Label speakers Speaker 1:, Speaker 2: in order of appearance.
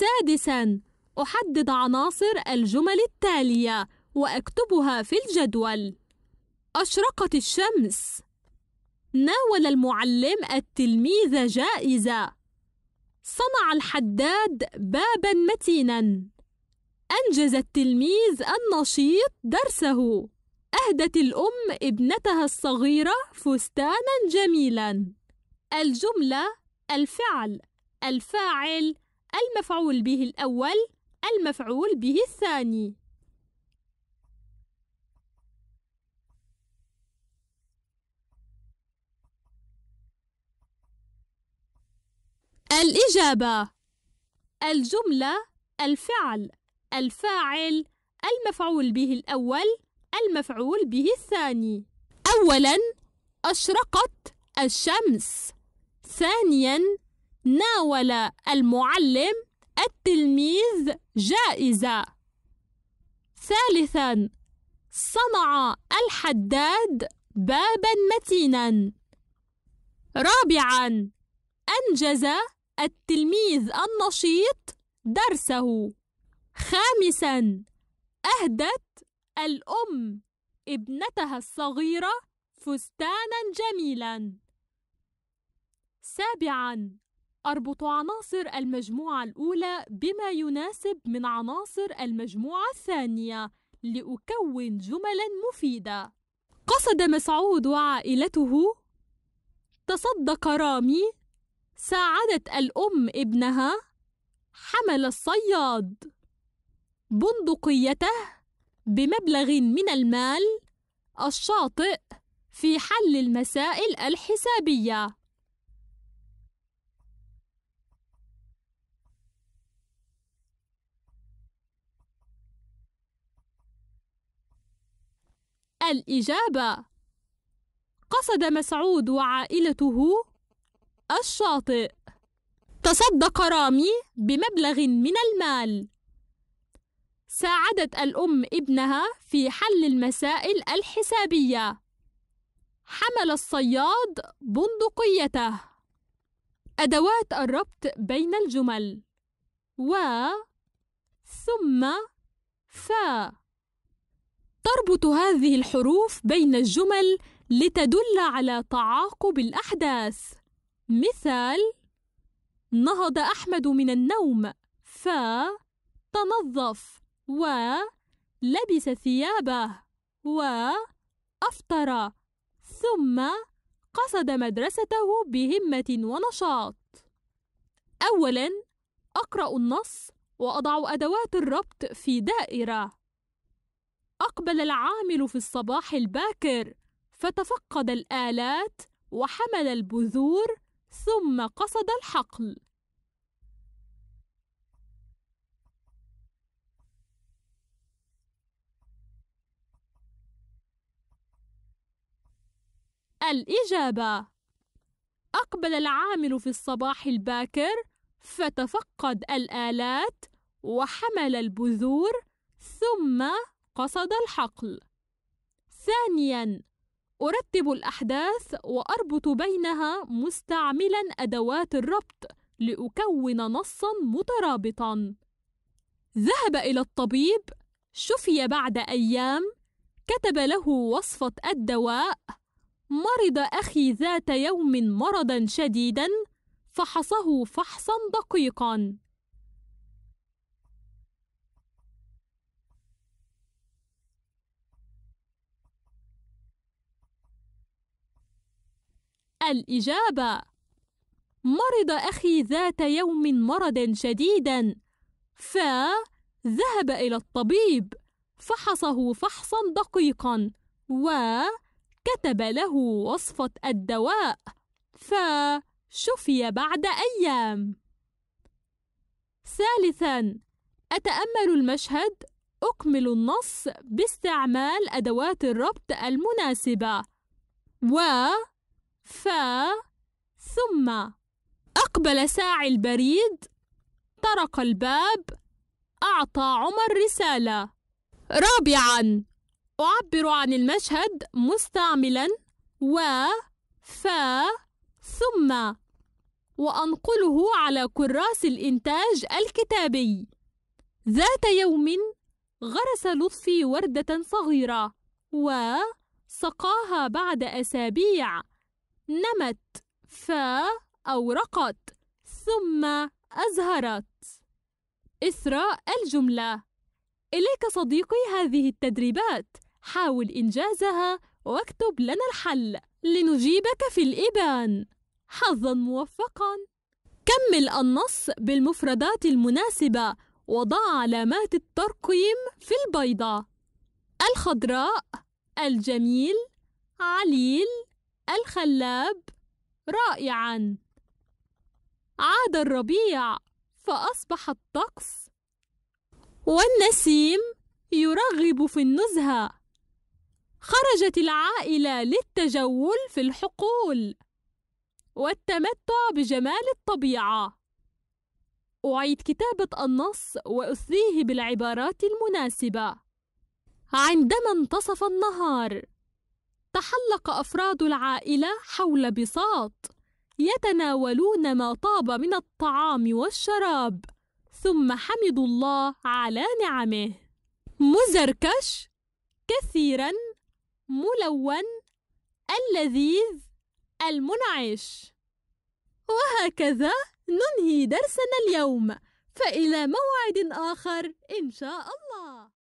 Speaker 1: سادسا أحدد عناصر الجمل التالية وأكتبها في الجدول أشرقت الشمس ناول المعلم التلميذ جائزة صنع الحداد بابا متينا أنجز التلميذ النشيط درسه أهدت الأم ابنتها الصغيرة فستانا جميلا الجملة الفعل الفاعل المفعول به الأول المفعول به الثاني الإجابة الجملة الفعل الفاعل المفعول به الأول المفعول به الثاني أولا أشرقت الشمس ثانيا ناول المعلم التلميذ جائزة. ثالثا صنع الحداد بابا متينا. رابعا أنجز التلميذ النشيط درسه. خامسا أهدت الأم ابنتها الصغيرة فستانا جميلا. سابعا أربط عناصر المجموعة الأولى بما يناسب من عناصر المجموعة الثانية لأكون جملا مفيدة قصد مسعود وعائلته تصدق رامي ساعدت الأم ابنها حمل الصياد بندقيته بمبلغ من المال الشاطئ في حل المسائل الحسابيه الإجابة قصد مسعود وعائلته الشاطئ تصدق رامي بمبلغ من المال ساعدت الأم ابنها في حل المسائل الحسابية حمل الصياد بندقيته أدوات الربط بين الجمل و ثم فا تربط هذه الحروف بين الجمل لتدل على تعاقب الأحداث مثال نهض أحمد من النوم و ولبس ثيابه وأفطر ثم قصد مدرسته بهمة ونشاط أولا أقرأ النص وأضع أدوات الربط في دائرة أقبل العامل في الصباح الباكر فتفقد الآلات وحمل البذور ثم قصد الحقل الإجابة أقبل العامل في الصباح الباكر فتفقد الآلات وحمل البذور ثم قصد الحقل ثانيا أرتب الأحداث وأربط بينها مستعملا أدوات الربط لأكون نصا مترابطا ذهب إلى الطبيب شفي بعد أيام كتب له وصفة الدواء مرض أخي ذات يوم مرضا شديدا فحصه فحصا دقيقا الإجابة مرض أخي ذات يوم مرضا شديدا فذهب إلى الطبيب فحصه فحصا دقيقا وكتب له وصفة الدواء فشفي بعد أيام ثالثا أتأمل المشهد أكمل النص باستعمال أدوات الربط المناسبة و ف ثم أقبل ساعي البريد طرق الباب أعطى عمر رسالة رابعا أعبر عن المشهد مستعملا و ف ثم وأنقله على كراس الإنتاج الكتابي ذات يوم غرس لطفي وردة صغيرة وسقاها بعد أسابيع نمت رقت ثم أزهرت إثراء الجملة إليك صديقي هذه التدريبات حاول إنجازها واكتب لنا الحل لنجيبك في الإبان حظا موفقا كمل النص بالمفردات المناسبة وضع علامات الترقيم في البيضة الخضراء الجميل عليل الخلاب رائعا عاد الربيع فأصبح الطقس والنسيم يرغب في النزهة خرجت العائلة للتجول في الحقول والتمتع بجمال الطبيعة أعيد كتابة النص وأثريه بالعبارات المناسبة عندما انتصف النهار تحلق أفراد العائلة حول بساط يتناولون ما طاب من الطعام والشراب ثم حمدوا الله على نعمه مزركش كثيرا ملون اللذيذ المنعش وهكذا ننهي درسنا اليوم فإلى موعد آخر إن شاء الله